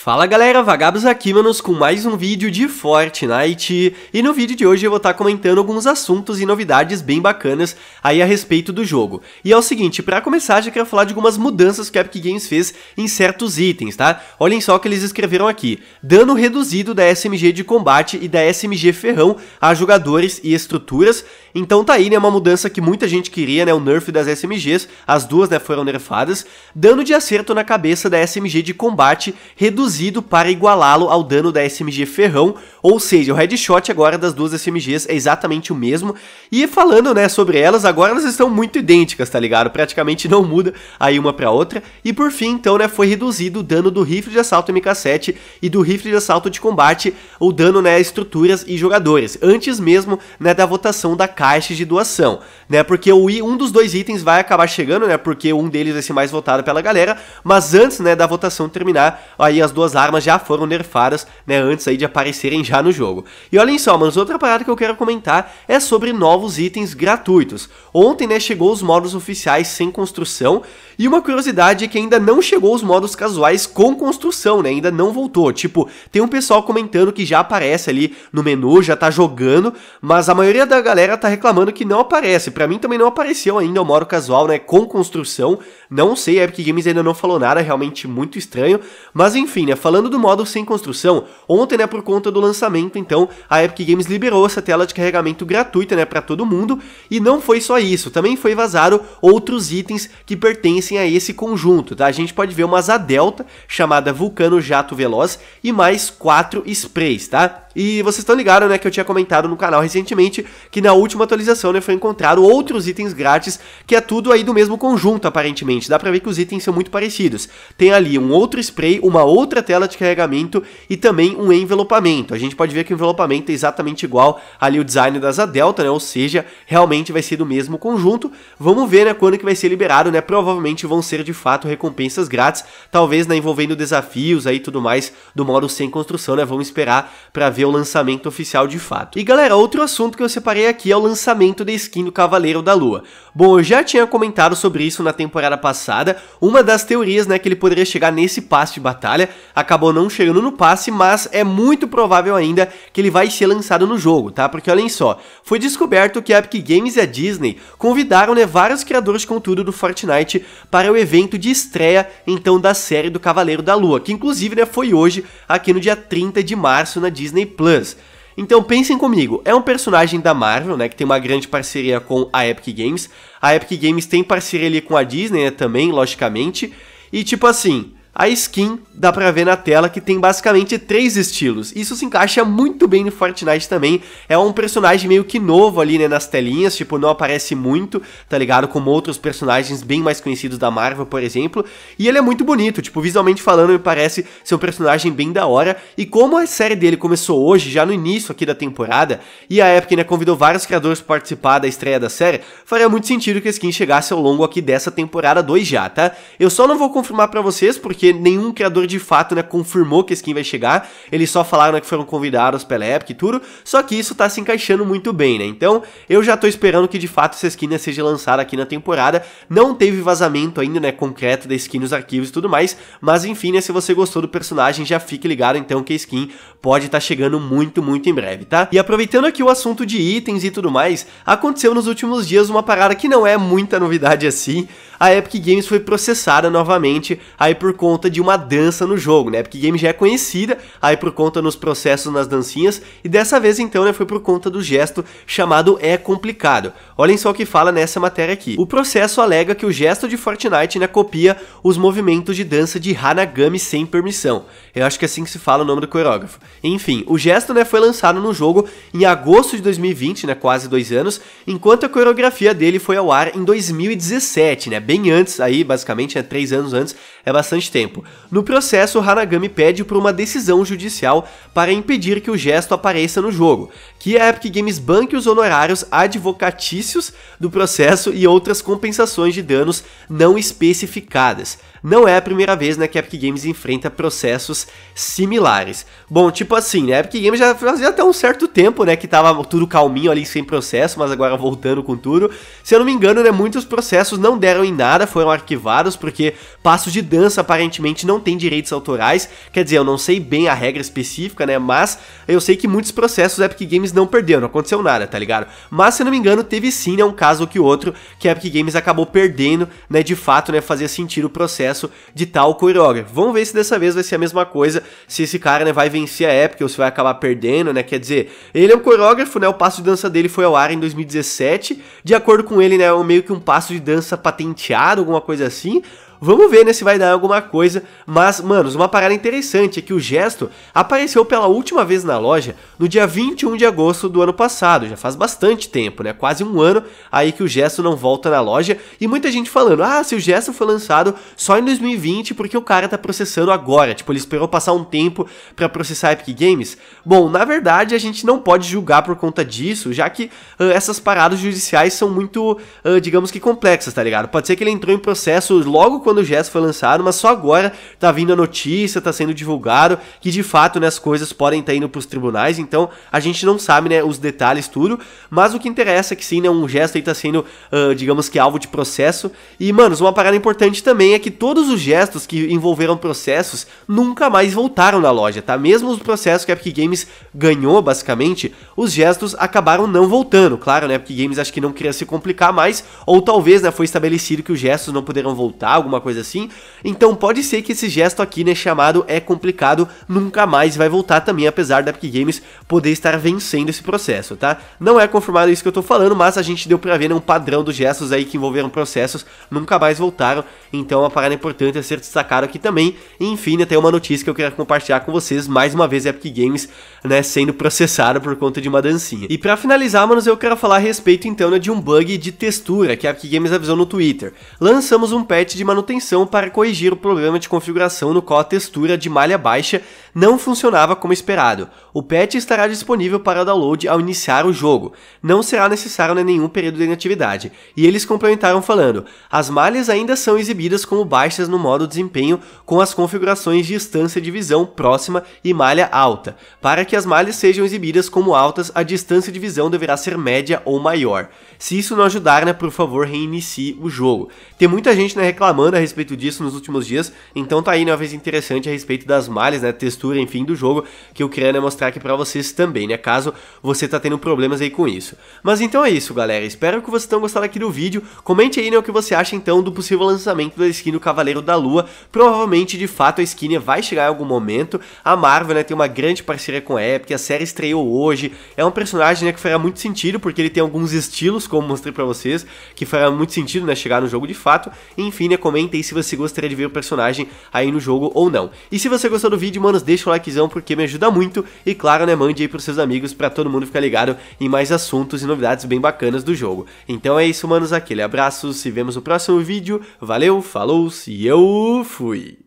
Fala galera, Vagabos aqui, manos, com mais um vídeo de Fortnite. E no vídeo de hoje eu vou estar tá comentando alguns assuntos e novidades bem bacanas aí a respeito do jogo. E é o seguinte, para começar já quero falar de algumas mudanças que a Epic Games fez em certos itens, tá? Olhem só o que eles escreveram aqui. Dano reduzido da SMG de combate e da SMG ferrão a jogadores e estruturas. Então tá aí, né, uma mudança que muita gente queria, né, o nerf das SMGs, as duas, né, foram nerfadas. Dano de acerto na cabeça da SMG de combate reduzido reduzido para igualá-lo ao dano da SMG Ferrão, ou seja, o headshot agora das duas SMGs é exatamente o mesmo. E falando, né, sobre elas, agora elas estão muito idênticas, tá ligado? Praticamente não muda aí uma para outra. E por fim, então, né, foi reduzido o dano do rifle de assalto MK7 e do rifle de assalto de combate, o dano, né, a estruturas e jogadores, antes mesmo, né, da votação da caixa de doação, né? Porque o um dos dois itens vai acabar chegando, né? Porque um deles vai ser mais votado pela galera, mas antes, né, da votação terminar, aí as duas armas já foram nerfadas, né, antes aí de aparecerem já no jogo. E olhem só, mas outra parada que eu quero comentar é sobre novos itens gratuitos. Ontem, né, chegou os modos oficiais sem construção, e uma curiosidade é que ainda não chegou os modos casuais com construção, né, ainda não voltou. Tipo, tem um pessoal comentando que já aparece ali no menu, já tá jogando, mas a maioria da galera tá reclamando que não aparece. Para mim também não apareceu ainda o modo casual, né, com construção. Não sei, a Epic Games ainda não falou nada, é realmente muito estranho, mas enfim, falando do módulo sem construção, ontem, né, por conta do lançamento, então, a Epic Games liberou essa tela de carregamento gratuita, né, para todo mundo, e não foi só isso, também foi vazado outros itens que pertencem a esse conjunto, tá? A gente pode ver uma asa delta, chamada Vulcano Jato Veloz, e mais quatro sprays, tá? E vocês estão ligados, né, que eu tinha comentado no canal recentemente que na última atualização, né, foi encontrado outros itens grátis, que é tudo aí do mesmo conjunto, aparentemente. Dá pra ver que os itens são muito parecidos. Tem ali um outro spray, uma outra outra tela de carregamento e também um envelopamento. A gente pode ver que o envelopamento é exatamente igual ali o design das Delta né? Ou seja, realmente vai ser do mesmo conjunto. Vamos ver, né, quando que vai ser liberado, né? Provavelmente vão ser de fato recompensas grátis, talvez né, envolvendo desafios aí tudo mais do modo sem construção, né? Vamos esperar para ver o lançamento oficial de fato. E galera, outro assunto que eu separei aqui é o lançamento da skin do Cavaleiro da Lua. Bom, eu já tinha comentado sobre isso na temporada passada, uma das teorias, né, que ele poderia chegar nesse passe de batalha, acabou não chegando no passe, mas é muito provável ainda que ele vai ser lançado no jogo, tá? Porque olhem só, foi descoberto que a Epic Games e a Disney convidaram né, vários criadores de conteúdo do Fortnite para o evento de estreia, então, da série do Cavaleiro da Lua, que inclusive né, foi hoje, aqui no dia 30 de março, na Disney Plus. Então pensem comigo, é um personagem da Marvel, né, que tem uma grande parceria com a Epic Games. A Epic Games tem parceria ali com a Disney né, também, logicamente. E tipo assim, a skin dá pra ver na tela que tem basicamente três estilos. Isso se encaixa muito bem no Fortnite também. É um personagem meio que novo ali, né, nas telinhas, tipo, não aparece muito, tá ligado? Como outros personagens bem mais conhecidos da Marvel, por exemplo. E ele é muito bonito, tipo, visualmente falando, me parece ser um personagem bem da hora. E como a série dele começou hoje, já no início aqui da temporada, e a Epic, né, convidou vários criadores para participar da estreia da série, faria muito sentido que a skin chegasse ao longo aqui dessa temporada 2 já, tá? Eu só não vou confirmar para vocês porque porque nenhum criador de fato né, confirmou que a skin vai chegar, eles só falaram né, que foram convidados pela Epic e tudo, só que isso tá se encaixando muito bem, né? Então, eu já tô esperando que de fato essa skin né, seja lançada aqui na temporada. Não teve vazamento ainda, né, concreto da skin nos arquivos e tudo mais, mas enfim, né, se você gostou do personagem, já fique ligado então que a skin pode estar tá chegando muito, muito em breve, tá? E aproveitando aqui o assunto de itens e tudo mais, aconteceu nos últimos dias uma parada que não é muita novidade assim. A Epic Games foi processada novamente aí por conta conta de uma dança no jogo, né? Porque game já é conhecida, aí por conta nos processos nas dancinhas, e dessa vez então, né, foi por conta do gesto chamado é complicado. Olhem só o que fala nessa matéria aqui. O processo alega que o gesto de Fortnite, né, copia os movimentos de dança de Hanagami sem permissão. Eu acho que é assim que se fala o nome do coreógrafo. Enfim, o gesto, né, foi lançado no jogo em agosto de 2020, né, quase dois anos, enquanto a coreografia dele foi ao ar em 2017, né, bem antes aí, basicamente, né, três anos antes, é bastante tempo tempo. No processo, Hanagami pede por uma decisão judicial para impedir que o gesto apareça no jogo, que a Epic Games banque os honorários advocatícios do processo e outras compensações de danos não especificadas. Não é a primeira vez né, que a Epic Games enfrenta processos similares. Bom, tipo assim, né, a Epic Games já fazia até um certo tempo né, que estava tudo calminho ali sem processo, mas agora voltando com tudo. Se eu não me engano, né, muitos processos não deram em nada, foram arquivados porque passos de dança para aparentemente não tem direitos autorais. Quer dizer, eu não sei bem a regra específica, né? Mas eu sei que muitos processos Epic Games não perderam, não aconteceu nada, tá ligado? Mas se não me engano, teve sim, né? Um caso que outro que a Epic Games acabou perdendo, né? De fato, né? Fazia sentido o processo de tal coreógrafo. Vamos ver se dessa vez vai ser a mesma coisa, se esse cara, né? Vai vencer a Epic ou se vai acabar perdendo, né? Quer dizer, ele é um coreógrafo, né? O passo de dança dele foi ao ar em 2017. De acordo com ele, né? É meio que um passo de dança patenteado, alguma coisa assim Vamos ver né, se vai dar alguma coisa, mas, manos, uma parada interessante é que o gesto apareceu pela última vez na loja no dia 21 de agosto do ano passado, já faz bastante tempo, né? Quase um ano aí que o gesto não volta na loja e muita gente falando: ah, se o gesto foi lançado só em 2020 porque o cara tá processando agora, tipo, ele esperou passar um tempo para processar a Epic Games. Bom, na verdade a gente não pode julgar por conta disso, já que uh, essas paradas judiciais são muito, uh, digamos que complexas, tá ligado? Pode ser que ele entrou em processo logo quando o GES foi lançado, mas só agora tá vindo a notícia, tá sendo divulgado que de fato né, as coisas podem estar tá indo pros tribunais, então a gente não sabe né, os detalhes, tudo, mas o que interessa é que sim, né, um gesto aí tá sendo, uh, digamos que, alvo de processo. E, manos, uma parada importante também é que todos os gestos que envolveram processos nunca mais voltaram na loja, tá? Mesmo os processos que a Epic Games ganhou, basicamente, os gestos acabaram não voltando, claro, né? A Epic Games acho que não queria se complicar mais, ou talvez, né, foi estabelecido que os gestos não poderão voltar, alguma alguma coisa assim. Então pode ser que esse gesto aqui, né, chamado é complicado, nunca mais vai voltar também, apesar da Epic Games poder estar vencendo esse processo, tá? Não é confirmado isso que eu tô falando, mas a gente deu pra ver né, um padrão dos gestos aí que envolveram processos, nunca mais voltaram, então uma parada importante a ser destacada aqui também. enfim, né, tem uma notícia que eu queria compartilhar com vocês, mais uma vez a Epic Games, né, sendo processada por conta de uma dancinha. E para finalizar, manos, eu quero falar a respeito então né, de um bug de textura que a Epic Games avisou no Twitter. Lançamos um patch de manutenção manutenção para corrigir o problema de configuração no qual a textura de malha baixa não funcionava como esperado. O patch estará disponível para download ao iniciar o jogo, não será necessário né, nenhum período de inatividade. E eles complementaram falando, as malhas ainda são exibidas como baixas no modo desempenho com as configurações de distância de visão próxima e malha alta. Para que as malhas sejam exibidas como altas, a distância de visão deverá ser média ou maior. Se isso não ajudar, né, por favor, reinicie o jogo. Tem muita gente né, reclamando a respeito disso nos últimos dias, então tá aí né, uma vez interessante a respeito das malhas, né, textura enfim, do jogo, que eu queria né, mostrar aqui para vocês também, né? Caso você tá tendo problemas aí com isso. Mas então é isso, galera. Espero que vocês tenham gostado aqui do vídeo. Comente aí né, o que você acha, então, do possível lançamento da skin do Cavaleiro da Lua. Provavelmente, de fato, a skin vai chegar em algum momento. A Marvel, né, tem uma grande parceria com a Epic, a série estreou hoje. É um personagem, né, que fará muito sentido, porque ele tem alguns estilos, como mostrei para vocês, que fará muito sentido, né, chegar no jogo de fato. Enfim, né, comente aí se você gostaria de ver o personagem aí no jogo ou não. E se você gostou do vídeo, mano deixa o likezão porque me ajuda muito e claro, né, mande aí pros seus amigos para todo mundo ficar ligado em mais assuntos e novidades bem bacanas do jogo. Então é isso, manos, aquele abraço, se vemos no próximo vídeo, valeu, falou e eu fui!